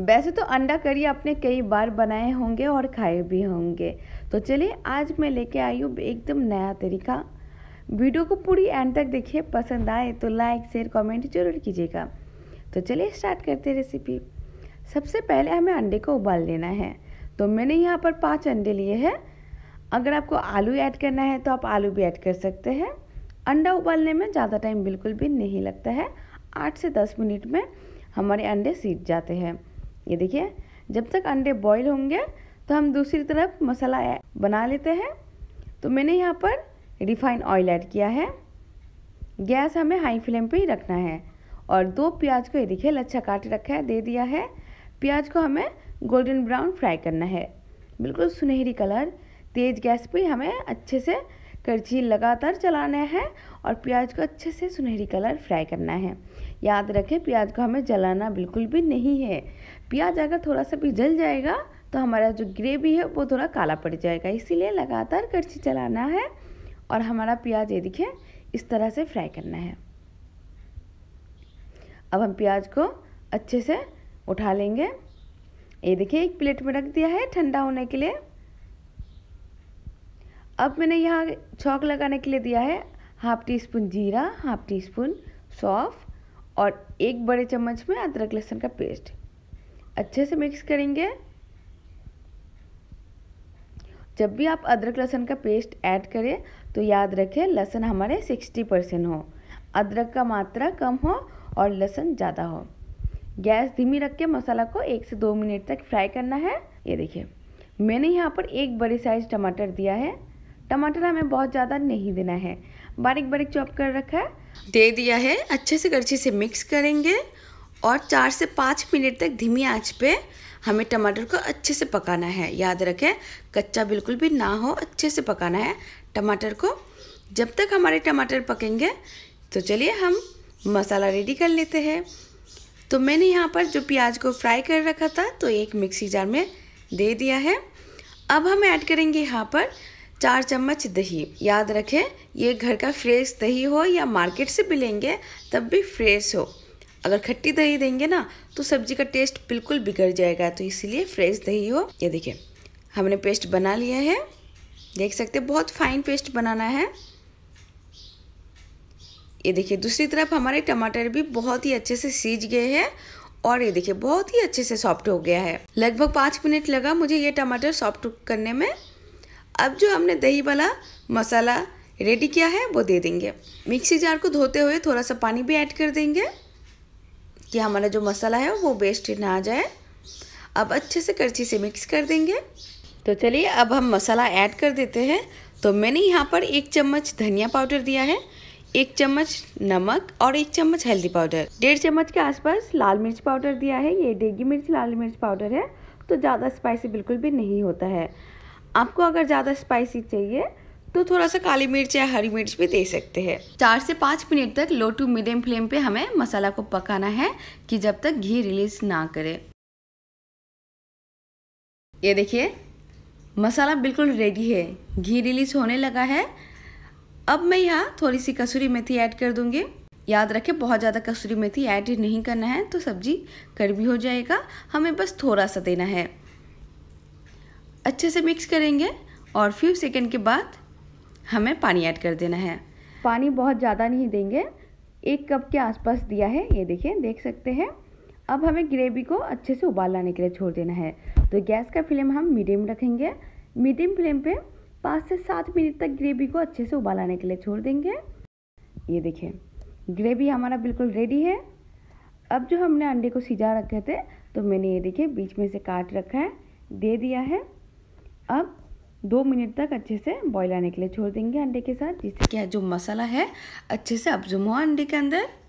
वैसे तो अंडा करी आपने कई बार बनाए होंगे और खाए भी होंगे तो चलिए आज मैं लेके आई हूँ एकदम नया तरीका वीडियो को पूरी एंड तक देखिए पसंद आए तो लाइक शेयर कमेंट जरूर कीजिएगा तो चलिए स्टार्ट करते हैं रेसिपी सबसे पहले हमें अंडे को उबाल लेना है तो मैंने यहाँ पर पाँच अंडे लिए हैं अगर आपको आलू ऐड करना है तो आप आलू भी ऐड कर सकते हैं अंडा उबालने में ज़्यादा टाइम बिल्कुल भी नहीं लगता है आठ से दस मिनट में हमारे अंडे सीट जाते हैं ये देखिए जब तक अंडे बॉईल होंगे तो हम दूसरी तरफ मसाला बना लेते हैं तो मैंने यहाँ पर रिफाइन ऑयल ऐड किया है गैस हमें हाई फ्लेम पे ही रखना है और दो प्याज को ये देखिए लच्छा काट रखा है दे दिया है प्याज को हमें गोल्डन ब्राउन फ्राई करना है बिल्कुल सुनहरी कलर तेज़ गैस पर हमें अच्छे से करछी लगातार चलाना है और प्याज को अच्छे से सुनहरी कलर फ्राई करना है याद रखें प्याज को हमें जलाना बिल्कुल भी नहीं है प्याज अगर थोड़ा सा भी जल जाएगा तो हमारा जो ग्रेवी है वो थोड़ा काला पड़ जाएगा इसीलिए लगातार करछी चलाना है और हमारा प्याज ये देखिए इस तरह से फ्राई करना है अब हम प्याज को अच्छे से उठा लेंगे ये देखिए एक प्लेट में रख दिया है ठंडा होने के लिए अब मैंने यहाँ छौक लगाने के लिए दिया है हाफ टी स्पून जीरा हाफ टी स्पून सौंफ और एक बड़े चम्मच में अदरक लहसुन का पेस्ट अच्छे से मिक्स करेंगे जब भी आप अदरक लहसुन का पेस्ट ऐड करें तो याद रखें लहसुन हमारे 60 परसेंट हो अदरक का मात्रा कम हो और लहसुन ज़्यादा हो गैस धीमी रख के मसाला को एक से दो मिनट तक फ्राई करना है ये देखिए मैंने यहाँ पर एक बड़े साइज टमाटर दिया है टमाटर हमें बहुत ज़्यादा नहीं देना है बारीक बारीक चॉप कर रखा है दे दिया है अच्छे से गर्ची से मिक्स करेंगे और चार से पाँच मिनट तक धीमी आँच पे हमें टमाटर को अच्छे से पकाना है याद रखें कच्चा बिल्कुल भी ना हो अच्छे से पकाना है टमाटर को जब तक हमारे टमाटर पकेंगे तो चलिए हम मसाला रेडी कर लेते हैं तो मैंने यहाँ पर जो प्याज को फ्राई कर रखा था तो एक मिक्सी जार में दे दिया है अब हम ऐड करेंगे यहाँ पर चार चम्मच दही याद रखें ये घर का फ्रेश दही हो या मार्केट से भी लेंगे तब भी फ्रेश हो अगर खट्टी दही देंगे ना तो सब्जी का टेस्ट बिल्कुल बिगड़ जाएगा तो इसीलिए फ्रेश दही हो ये देखिए हमने पेस्ट बना लिया है देख सकते बहुत फाइन पेस्ट बनाना है ये देखिए दूसरी तरफ हमारे टमाटर भी बहुत ही अच्छे से सीज गए हैं और ये देखिए बहुत ही अच्छे से सॉफ्ट हो गया है लगभग पाँच मिनट लगा मुझे ये टमाटर सॉफ्ट करने में अब जो हमने दही वाला मसाला रेडी किया है वो दे देंगे मिक्सी जार को धोते हुए थोड़ा सा पानी भी ऐड कर देंगे कि हमारा जो मसाला है वो बेस्ट ना आ जाए अब अच्छे से करछी से मिक्स कर देंगे तो चलिए अब हम मसाला ऐड कर देते हैं तो मैंने यहाँ पर एक चम्मच धनिया पाउडर दिया है एक चम्मच नमक और एक चम्मच हल्दी पाउडर डेढ़ चम्मच के आसपास लाल मिर्च पाउडर दिया है ये डेगी मिर्च लाल मिर्च पाउडर है तो ज़्यादा स्पाइसी बिल्कुल भी नहीं होता है आपको अगर ज़्यादा स्पाइसी चाहिए तो थोड़ा सा काली मिर्च या हरी मिर्च भी दे सकते हैं चार से पाँच मिनट तक लो टू मीडियम फ्लेम पे हमें मसाला को पकाना है कि जब तक घी रिलीज ना करे ये देखिए मसाला बिल्कुल रेडी है घी रिलीज होने लगा है अब मैं यहाँ थोड़ी सी कसूरी मेथी ऐड कर दूँगी याद रखें बहुत ज़्यादा कसूरी मेथी ऐड नहीं करना है तो सब्जी कड़वी हो जाएगा हमें बस थोड़ा सा देना है अच्छे से मिक्स करेंगे और फ्यू सेकेंड के बाद हमें पानी ऐड कर देना है पानी बहुत ज़्यादा नहीं देंगे एक कप के आसपास दिया है ये देखिए देख सकते हैं अब हमें ग्रेवी को अच्छे से उबाल लाने के लिए छोड़ देना है तो गैस का फ्लेम हम मीडियम रखेंगे मीडियम फ्लेम पे पाँच से सात मिनट तक ग्रेवी को अच्छे से उबाल लाने के लिए छोड़ देंगे ये देखिए ग्रेवी हमारा बिल्कुल रेडी है अब जो हमने अंडे को सिजा रखे थे तो मैंने ये देखिए बीच में से काट रखा है दे दिया है अब दो मिनट तक अच्छे से बॉईल आने के लिए छोड़ देंगे अंडे के साथ जिससे क्या जो मसाला है अच्छे से अब हो अंडे के अंदर